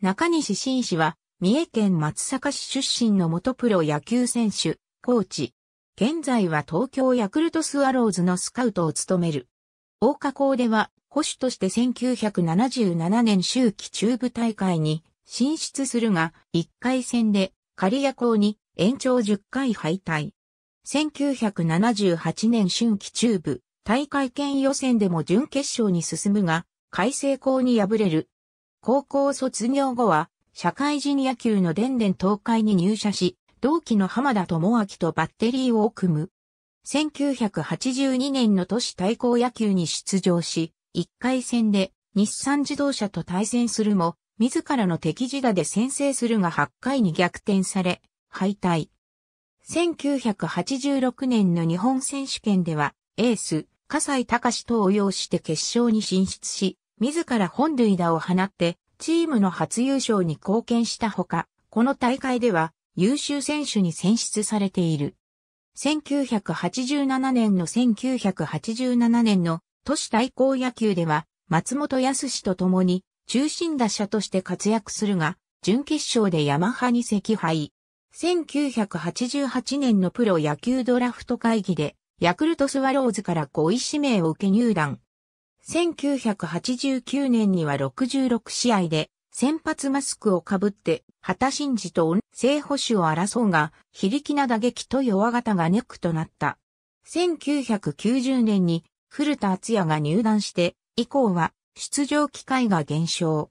中西紳士は、三重県松阪市出身の元プロ野球選手、コーチ。現在は東京ヤクルトスワローズのスカウトを務める。大加校では、保守として1977年秋季中部大会に進出するが、1回戦で刈谷校に延長10回敗退。1978年春季中部大会県予選でも準決勝に進むが、改正校に敗れる。高校卒業後は、社会人野球の電電東海に入社し、同期の浜田智明とバッテリーを組む。1982年の都市対抗野球に出場し、1回戦で日産自動車と対戦するも、自らの敵自打で先制するが8回に逆転され、敗退。1986年の日本選手権では、エース、笠井隆と応用して決勝に進出し、自ら本塁打を放って、チームの初優勝に貢献したほか、この大会では優秀選手に選出されている。1987年の1987年の都市対抗野球では、松本康と共に中心打者として活躍するが、準決勝でヤマハに惜敗。1988年のプロ野球ドラフト会議で、ヤクルトスワローズから5位指名を受け入団。1989年には66試合で、先発マスクをかぶって、畑真治と正捕手を争うが、非力な打撃と弱型がネックとなった。1990年に古田敦也が入団して、以降は出場機会が減少。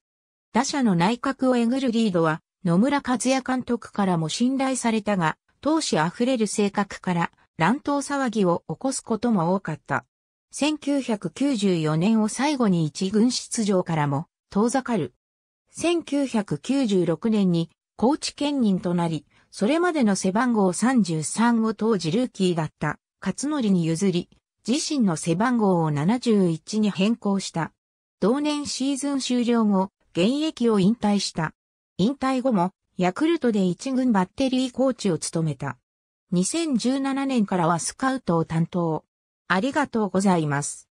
打者の内角をえぐるリードは野村和也監督からも信頼されたが、闘志あふれる性格から乱闘騒ぎを起こすことも多かった。1994年を最後に一軍出場からも遠ざかる。1996年に高知県人となり、それまでの背番号33を当時ルーキーだった勝則に譲り、自身の背番号を71に変更した。同年シーズン終了後、現役を引退した。引退後も、ヤクルトで一軍バッテリーコーチを務めた。2017年からはスカウトを担当。ありがとうございます。